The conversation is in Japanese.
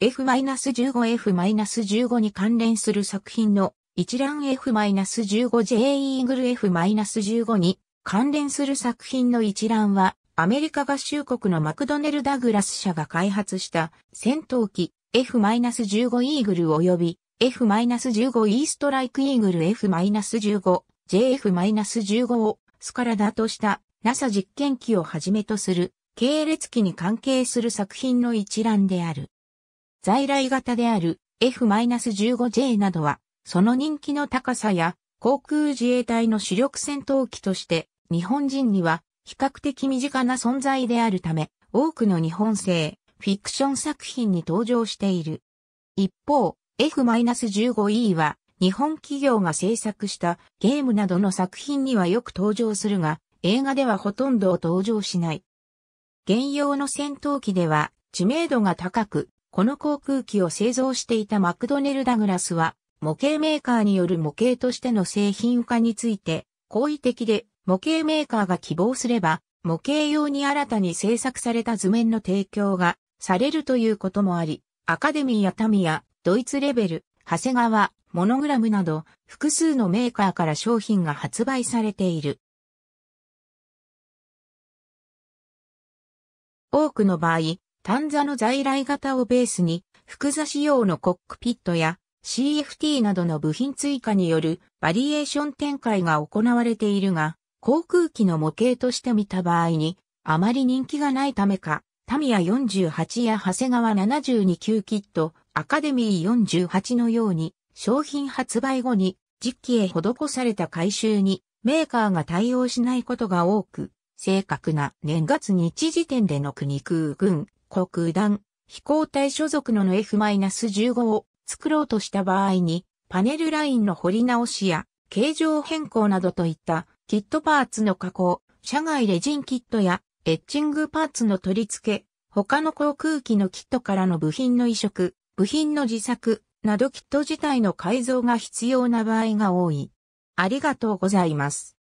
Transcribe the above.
F-15F-15 に関連する作品の一覧 F-15J イーグル F-15 に関連する作品の一覧はアメリカ合衆国のマクドネル・ダグラス社が開発した戦闘機 F-15 イーグル及び F-15 イーストライクイーグル F-15 JF-15 をスカラダとした NASA 実験機をはじめとする系列機に関係する作品の一覧である。在来型である F-15J などは、その人気の高さや、航空自衛隊の主力戦闘機として、日本人には比較的身近な存在であるため、多くの日本製、フィクション作品に登場している。一方、F-15E は、日本企業が制作したゲームなどの作品にはよく登場するが、映画ではほとんど登場しない。現用の戦闘機では知名度が高く、この航空機を製造していたマクドネル・ダグラスは、模型メーカーによる模型としての製品化について、好意的で、模型メーカーが希望すれば、模型用に新たに製作された図面の提供がされるということもあり、アカデミーやタミヤ、ドイツレベル、長谷川、モノグラムなど、複数のメーカーから商品が発売されている。多くの場合、タンザの在来型をベースに、複座仕様のコックピットや CFT などの部品追加によるバリエーション展開が行われているが、航空機の模型として見た場合に、あまり人気がないためか、タミヤ48や長谷川72級キット、アカデミー48のように、商品発売後に実機へ施された回収にメーカーが対応しないことが多く、正確な年月日時点での国空軍航空団、飛行隊所属のの F-15 を作ろうとした場合に、パネルラインの掘り直しや、形状変更などといったキットパーツの加工、社外レジンキットやエッチングパーツの取り付け、他の航空機のキットからの部品の移植、部品の自作などキット自体の改造が必要な場合が多い。ありがとうございます。